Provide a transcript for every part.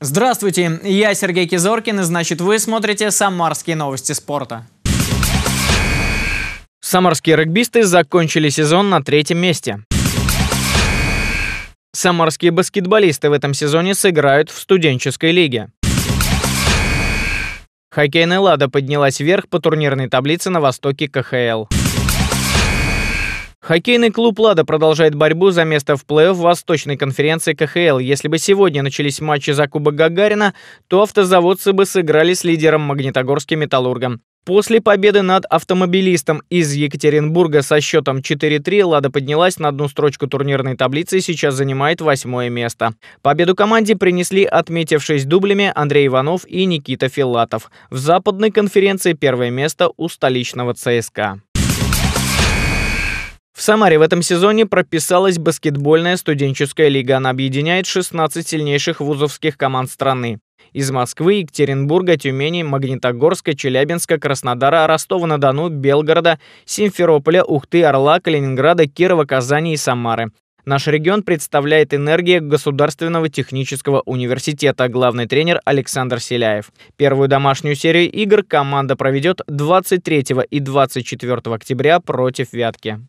Здравствуйте, я Сергей Кизоркин, и значит вы смотрите «Самарские новости спорта». Самарские регбисты закончили сезон на третьем месте. Самарские баскетболисты в этом сезоне сыграют в студенческой лиге. Хоккейная «Лада» поднялась вверх по турнирной таблице на востоке КХЛ. Хоккейный клуб «Лада» продолжает борьбу за место в плей-офф Восточной конференции КХЛ. Если бы сегодня начались матчи за Кубок Гагарина, то автозаводцы бы сыграли с лидером Магнитогорским «Металлургом». После победы над автомобилистом из Екатеринбурга со счетом 4-3 «Лада» поднялась на одну строчку турнирной таблицы и сейчас занимает восьмое место. Победу команде принесли отметившись дублями Андрей Иванов и Никита Филатов. В западной конференции первое место у столичного ЦСКА. В Самаре в этом сезоне прописалась баскетбольная студенческая лига. Она объединяет 16 сильнейших вузовских команд страны. Из Москвы, Екатеринбурга, Тюмени, Магнитогорска, Челябинска, Краснодара, Ростова-на-Дону, Белгорода, Симферополя, Ухты, Орла, Калининграда, Кирова, Казани и Самары. Наш регион представляет энергия Государственного технического университета, главный тренер Александр Селяев. Первую домашнюю серию игр команда проведет 23 и 24 октября против Вятки.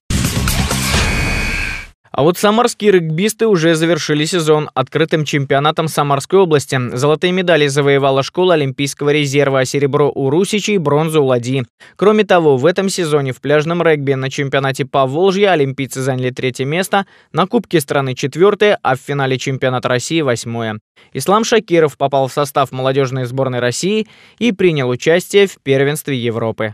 А вот самарские регбисты уже завершили сезон открытым чемпионатом Самарской области. Золотые медали завоевала школа Олимпийского резерва, а серебро у Русичей, бронзу у Лади. Кроме того, в этом сезоне в пляжном регби на чемпионате по Волжье олимпийцы заняли третье место, на Кубке страны четвертое, а в финале чемпионата России восьмое. Ислам Шакиров попал в состав молодежной сборной России и принял участие в первенстве Европы.